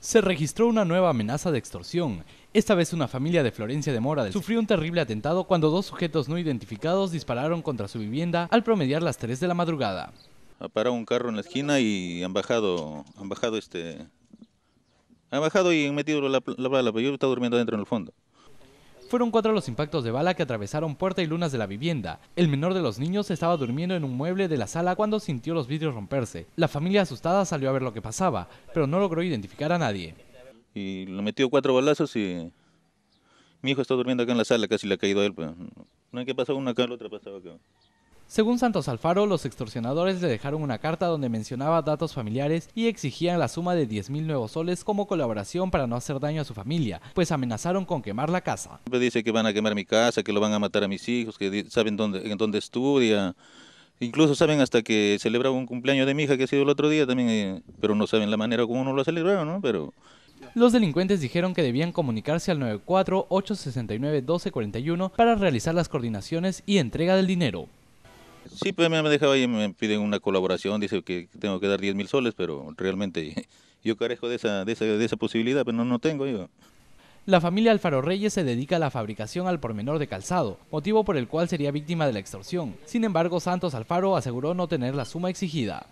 se registró una nueva amenaza de extorsión. Esta vez una familia de Florencia de Mora sufrió un terrible atentado cuando dos sujetos no identificados dispararon contra su vivienda al promediar las 3 de la madrugada. Ha ah, parado un carro en la esquina y han bajado, han bajado este... Han bajado y han metido la, la bala, pero yo estaba durmiendo adentro en el fondo. Fueron cuatro los impactos de bala que atravesaron puerta y lunas de la vivienda. El menor de los niños estaba durmiendo en un mueble de la sala cuando sintió los vidrios romperse. La familia asustada salió a ver lo que pasaba, pero no logró identificar a nadie. Y le metió cuatro balazos y mi hijo está durmiendo acá en la sala, casi le ha caído a él. Pues. hay que pasar una acá, otra pasaba acá. Según Santos Alfaro, los extorsionadores le dejaron una carta donde mencionaba datos familiares y exigían la suma de 10.000 nuevos soles como colaboración para no hacer daño a su familia, pues amenazaron con quemar la casa. Dice que van a quemar mi casa, que lo van a matar a mis hijos, que saben dónde, en dónde estudia. Incluso saben hasta que celebraba un cumpleaños de mi hija que ha sido el otro día también, eh, pero no saben la manera como uno lo celebraron, ¿no? Pero los delincuentes dijeron que debían comunicarse al 94-869-1241 para realizar las coordinaciones y entrega del dinero. Sí, pues me dejaba y ahí, me piden una colaboración, dice que tengo que dar 10 mil soles, pero realmente yo carezco de esa, de esa, de esa posibilidad, pero no, no tengo La familia Alfaro Reyes se dedica a la fabricación al por menor de calzado, motivo por el cual sería víctima de la extorsión. Sin embargo, Santos Alfaro aseguró no tener la suma exigida.